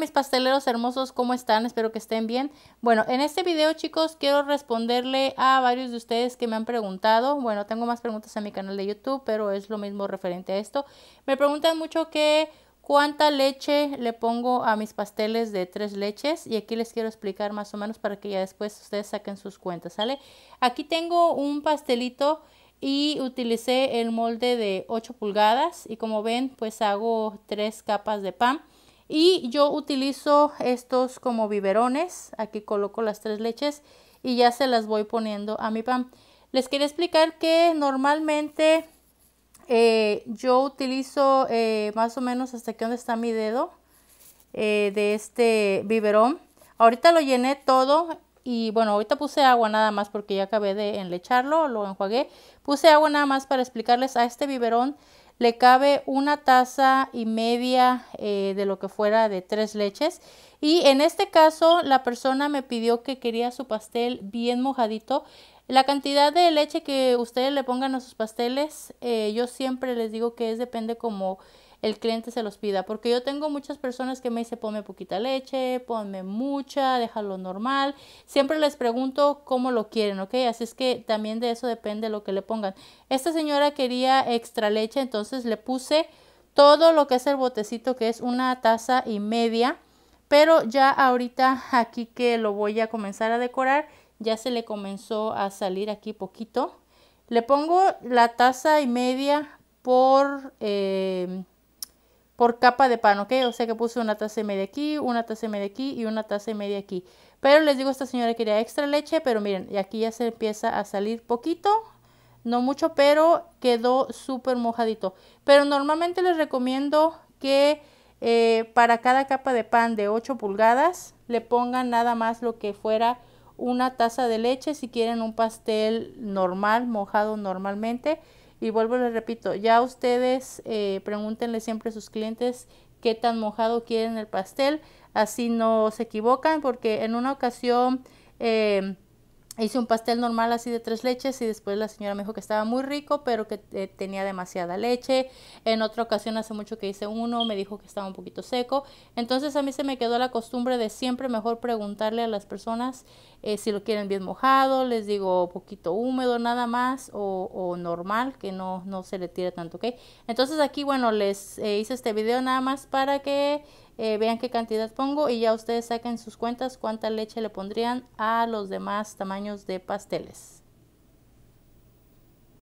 mis pasteleros hermosos, ¿cómo están? Espero que estén bien. Bueno, en este video, chicos, quiero responderle a varios de ustedes que me han preguntado. Bueno, tengo más preguntas en mi canal de YouTube, pero es lo mismo referente a esto. Me preguntan mucho que cuánta leche le pongo a mis pasteles de tres leches y aquí les quiero explicar más o menos para que ya después ustedes saquen sus cuentas, ¿sale? Aquí tengo un pastelito y utilicé el molde de 8 pulgadas y como ven, pues hago tres capas de pan. Y yo utilizo estos como biberones. Aquí coloco las tres leches y ya se las voy poniendo a mi pan. Les quería explicar que normalmente eh, yo utilizo eh, más o menos hasta que donde está mi dedo eh, de este biberón. Ahorita lo llené todo y bueno, ahorita puse agua nada más porque ya acabé de enlecharlo, lo enjuagué. Puse agua nada más para explicarles a este biberón le cabe una taza y media eh, de lo que fuera de tres leches. Y en este caso la persona me pidió que quería su pastel bien mojadito. La cantidad de leche que ustedes le pongan a sus pasteles, eh, yo siempre les digo que es depende como el cliente se los pida. Porque yo tengo muchas personas que me dicen, ponme poquita leche, ponme mucha, déjalo normal. Siempre les pregunto cómo lo quieren, ¿ok? Así es que también de eso depende lo que le pongan. Esta señora quería extra leche, entonces le puse todo lo que es el botecito, que es una taza y media. Pero ya ahorita aquí que lo voy a comenzar a decorar, ya se le comenzó a salir aquí poquito. Le pongo la taza y media por eh, por capa de pan, ¿ok? O sea que puse una taza y media aquí, una taza y media aquí y una taza y media aquí. Pero les digo, esta señora quería extra leche, pero miren, y aquí ya se empieza a salir poquito, no mucho, pero quedó súper mojadito. Pero normalmente les recomiendo que eh, para cada capa de pan de 8 pulgadas le pongan nada más lo que fuera una taza de leche si quieren un pastel normal, mojado normalmente y vuelvo, les repito, ya ustedes eh, pregúntenle siempre a sus clientes qué tan mojado quieren el pastel, así no se equivocan, porque en una ocasión eh, Hice un pastel normal así de tres leches y después la señora me dijo que estaba muy rico, pero que eh, tenía demasiada leche. En otra ocasión, hace mucho que hice uno, me dijo que estaba un poquito seco. Entonces a mí se me quedó la costumbre de siempre mejor preguntarle a las personas eh, si lo quieren bien mojado, les digo poquito húmedo nada más o, normal, que no, no se le tire tanto, ¿ok? Entonces aquí, bueno, les eh, hice este video nada más para que eh, vean qué cantidad pongo y ya ustedes saquen sus cuentas cuánta leche le pondrían a los demás tamaños de pasteles.